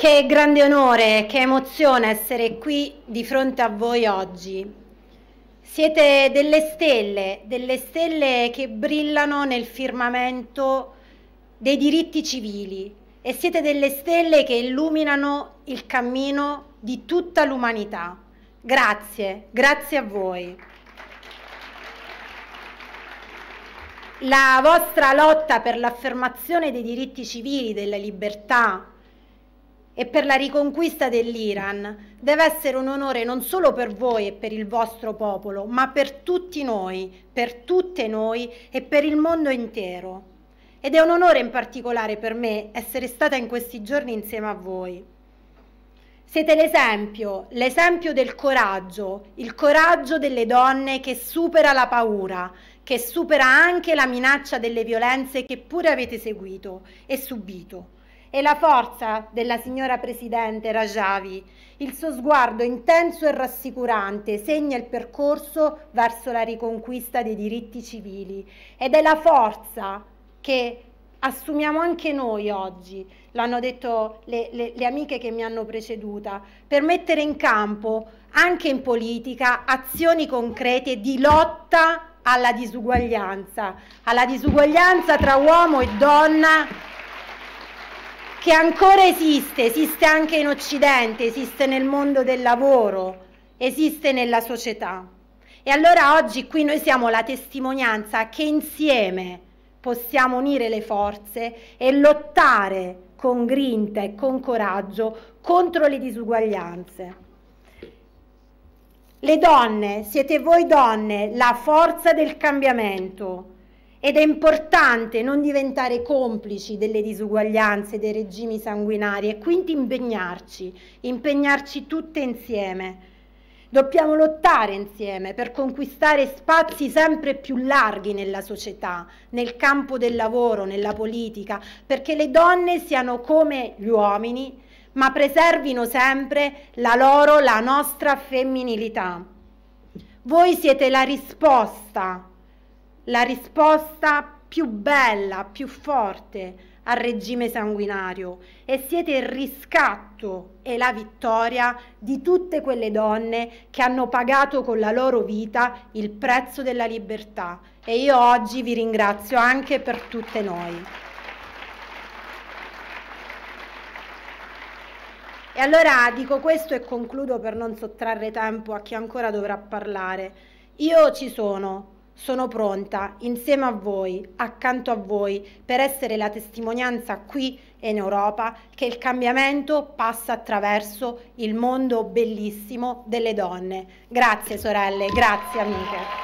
Che grande onore, che emozione essere qui di fronte a voi oggi. Siete delle stelle, delle stelle che brillano nel firmamento dei diritti civili e siete delle stelle che illuminano il cammino di tutta l'umanità. Grazie, grazie a voi. La vostra lotta per l'affermazione dei diritti civili, della libertà, e per la riconquista dell'Iran deve essere un onore non solo per voi e per il vostro popolo, ma per tutti noi, per tutte noi e per il mondo intero. Ed è un onore in particolare per me essere stata in questi giorni insieme a voi. Siete l'esempio, l'esempio del coraggio, il coraggio delle donne che supera la paura, che supera anche la minaccia delle violenze che pure avete seguito e subito e la forza della signora Presidente Rajavi. Il suo sguardo intenso e rassicurante segna il percorso verso la riconquista dei diritti civili ed è la forza che assumiamo anche noi oggi, l'hanno detto le, le, le, amiche che mi hanno preceduta, per mettere in campo anche in politica azioni concrete di lotta alla disuguaglianza, alla disuguaglianza tra uomo e donna che ancora esiste, esiste anche in Occidente, esiste nel mondo del lavoro, esiste nella società. E allora oggi qui noi siamo la testimonianza che insieme possiamo unire le forze e lottare con grinta e con coraggio contro le disuguaglianze. Le donne, siete voi donne, la forza del cambiamento ed è importante non diventare complici delle disuguaglianze, dei regimi sanguinari e quindi impegnarci, impegnarci tutte insieme. Dobbiamo lottare insieme per conquistare spazi sempre più larghi nella società, nel campo del lavoro, nella politica, perché le donne siano come gli uomini, ma preservino sempre la loro, la nostra femminilità. Voi siete la risposta la risposta più bella, più forte al regime sanguinario e siete il riscatto e la vittoria di tutte quelle donne che hanno pagato con la loro vita il prezzo della libertà e io oggi vi ringrazio anche per tutte noi. E allora dico questo e concludo per non sottrarre tempo a chi ancora dovrà parlare. Io ci sono, sono pronta insieme a voi, accanto a voi, per essere la testimonianza qui in Europa che il cambiamento passa attraverso il mondo bellissimo delle donne. Grazie sorelle, grazie amiche.